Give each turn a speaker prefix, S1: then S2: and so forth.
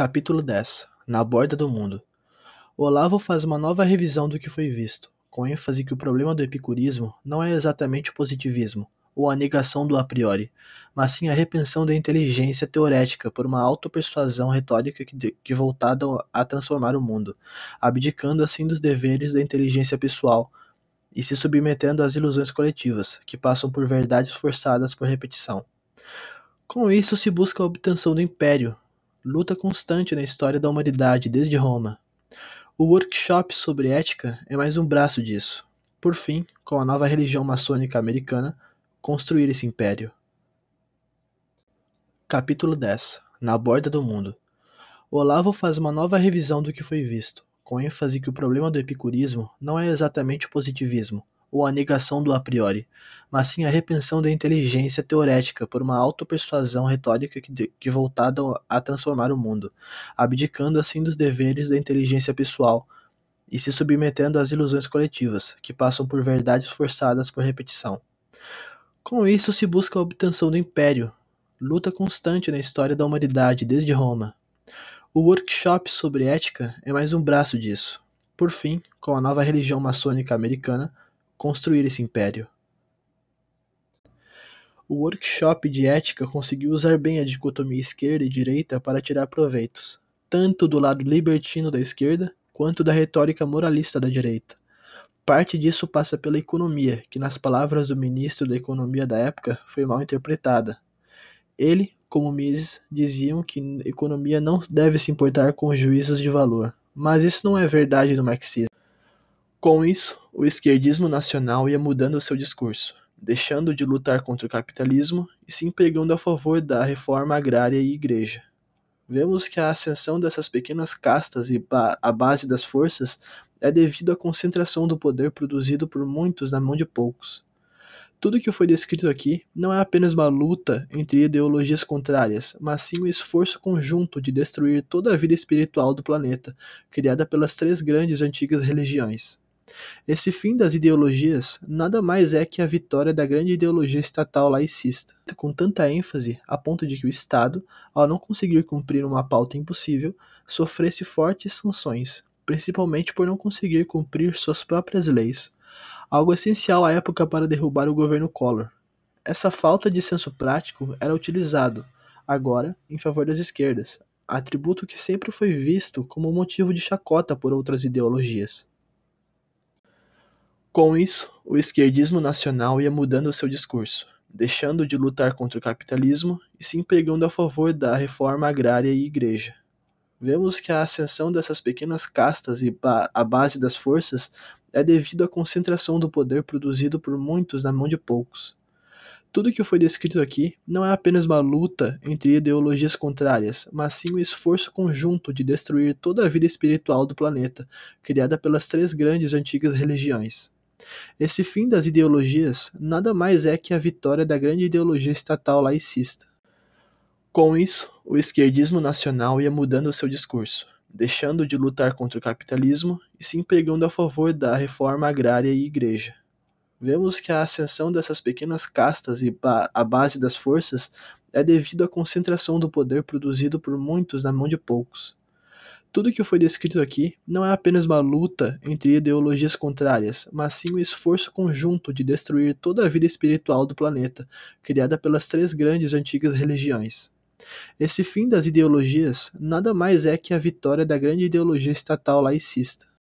S1: Capítulo 10 Na borda do mundo Olavo faz uma nova revisão do que foi visto, com ênfase que o problema do epicurismo não é exatamente o positivismo, ou a negação do a priori, mas sim a repensão da inteligência teorética por uma autopersuasão retórica que, de, que voltada a transformar o mundo, abdicando assim dos deveres da inteligência pessoal e se submetendo às ilusões coletivas, que passam por verdades forçadas por repetição. Com isso se busca a obtenção do império, luta constante na história da humanidade desde Roma. O workshop sobre ética é mais um braço disso. Por fim, com a nova religião maçônica americana, construir esse império. Capítulo 10 Na borda do mundo. Olavo faz uma nova revisão do que foi visto, com ênfase que o problema do epicurismo não é exatamente o positivismo, ou a negação do a priori, mas sim a repensão da inteligência teorética por uma autopersuasão retórica que, de, que voltada a transformar o mundo, abdicando assim dos deveres da inteligência pessoal e se submetendo às ilusões coletivas, que passam por verdades forçadas por repetição. Com isso se busca a obtenção do império, luta constante na história da humanidade desde Roma. O workshop sobre ética é mais um braço disso. Por fim, com a nova religião maçônica americana, construir esse império. O workshop de ética conseguiu usar bem a dicotomia esquerda e direita para tirar proveitos, tanto do lado libertino da esquerda quanto da retórica moralista da direita. Parte disso passa pela economia, que, nas palavras do ministro da Economia da época, foi mal interpretada. Ele, como Mises, diziam que economia não deve se importar com juízos de valor, mas isso não é verdade no marxismo. Com isso, o esquerdismo nacional ia mudando seu discurso, deixando de lutar contra o capitalismo e se empregando a favor da reforma agrária e igreja. Vemos que a ascensão dessas pequenas castas e ba a base das forças é devido à concentração do poder produzido por muitos na mão de poucos. Tudo que foi descrito aqui não é apenas uma luta entre ideologias contrárias, mas sim um esforço conjunto de destruir toda a vida espiritual do planeta, criada pelas três grandes antigas religiões. Esse fim das ideologias nada mais é que a vitória da grande ideologia estatal laicista, com tanta ênfase a ponto de que o Estado, ao não conseguir cumprir uma pauta impossível, sofresse fortes sanções, principalmente por não conseguir cumprir suas próprias leis, algo essencial à época para derrubar o governo Collor. Essa falta de senso prático era utilizado, agora, em favor das esquerdas, atributo que sempre foi visto como motivo de chacota por outras ideologias. Com isso, o esquerdismo nacional ia mudando seu discurso, deixando de lutar contra o capitalismo e se empregando a favor da reforma agrária e igreja. Vemos que a ascensão dessas pequenas castas e ba a base das forças é devido à concentração do poder produzido por muitos na mão de poucos. Tudo que foi descrito aqui não é apenas uma luta entre ideologias contrárias, mas sim um esforço conjunto de destruir toda a vida espiritual do planeta, criada pelas três grandes antigas religiões. Esse fim das ideologias nada mais é que a vitória da grande ideologia estatal laicista. Com isso, o esquerdismo nacional ia mudando seu discurso, deixando de lutar contra o capitalismo e se empregando a favor da reforma agrária e igreja. Vemos que a ascensão dessas pequenas castas e ba a base das forças é devido à concentração do poder produzido por muitos na mão de poucos. Tudo que foi descrito aqui não é apenas uma luta entre ideologias contrárias, mas sim um esforço conjunto de destruir toda a vida espiritual do planeta, criada pelas três grandes antigas religiões. Esse fim das ideologias nada mais é que a vitória da grande ideologia estatal laicista.